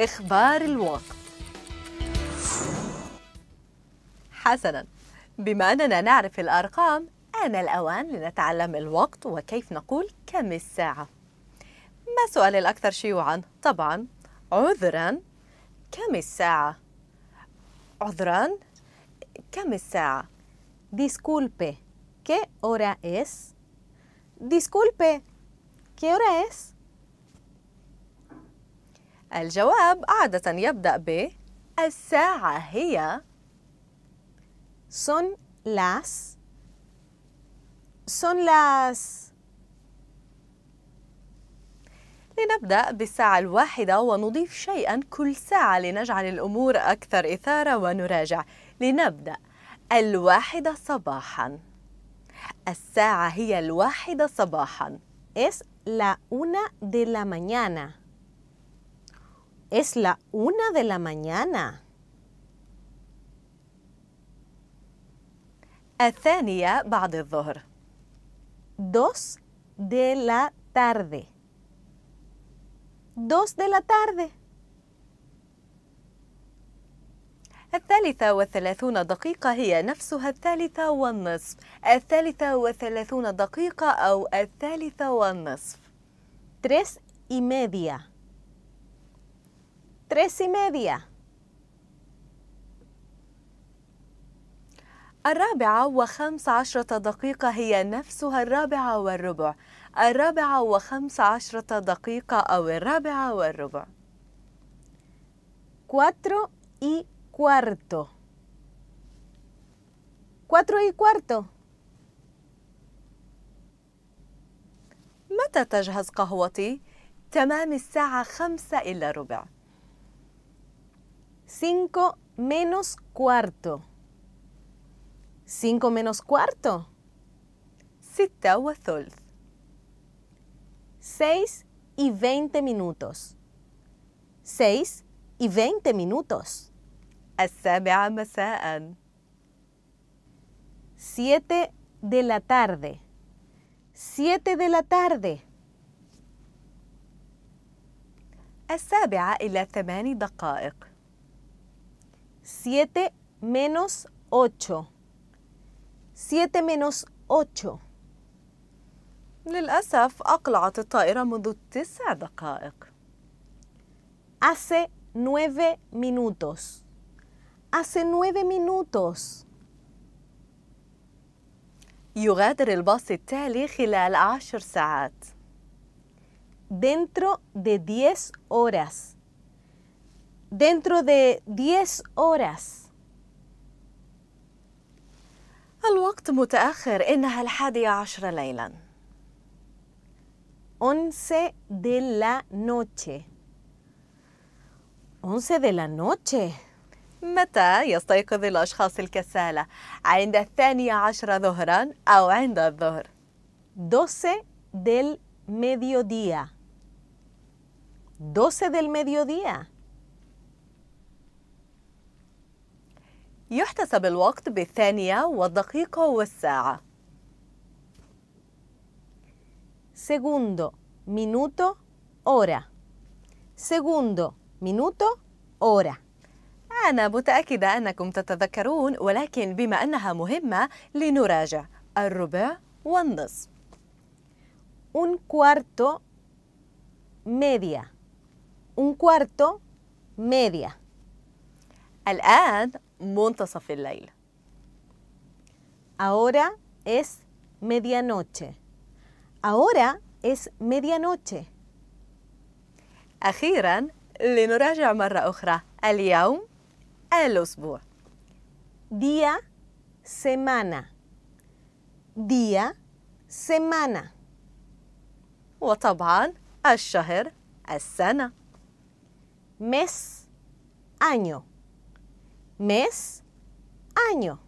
إخبار الوقت حسنا بما أننا نعرف الأرقام آن الأوان لنتعلم الوقت وكيف نقول كم الساعة ما السؤال الأكثر شيوعا؟ طبعا عذرا كم الساعة؟ عذرا كم الساعة؟ disculpe ¿qué hora es? disculpe ¿qué hora es? الجواب عادة يبدأ ب الساعة هي son las son las لنبدأ بالساعة الواحدة ونضيف شيئا كل ساعة لنجعل الأمور أكثر إثارة ونراجع لنبدأ الواحدة صباحا الساعة هي الواحدة صباحا es la una de la mañana Es la una de la mañana. الثانية بعد الظهر. Dos de la tarde. Dos de la tarde. الثالثة والثلاثون دقيقة هي نفسها الثالثة والنصف الثالثة والثلاثون دقيقة أو الثالثة والنصف tres y media tres y media الرابعة وخمس عشرة دقيقة هي نفسها الرابعة والربع الرابعة وخمس عشرة دقيقة أو الرابعة والربع cuatro y cuarto cuatro y cuarto متى تجهز قهوتي؟ تمام الساعة خمسة إلا ربع 5 menos cuarto. 5 menos cuarto. Sita و 6 y 20 minutos. 6 y 20 minutos. Asabia مساء. 7 de la tarde. 7 de la tarde. السابعة إلى ثمان Siete menos ocho. Siete menos 8. asaf ta'ira Hace nueve minutos. Hace nueve minutos. el الباص khilal al sa'at. Dentro de diez horas dentro de 10 horas. الوقت متأخر إنها الحادية عشر ليلا 11 de la noche 11 de la noche متى يستيقظ الأشخاص الكسالى؟ عند الثانية عشر ظهرا أو عند الظهر 12 del mediodía 12 del mediodía يحتسب الوقت بالثانية والدقيقة والساعة segundo minuto hora segundo minuto hora أنا متأكدة أنكم تتذكرون ولكن بما أنها مهمة لنراجع الربع والنصف un cuarto media un cuarto media الآن Montasaf el Ahora es medianoche. Ahora es medianoche. Ajiran Lenora llamará ojra Aliaum el Osbur. Día, semana. Día, semana. Wataban, el shahir el sana Mes, año mes, año.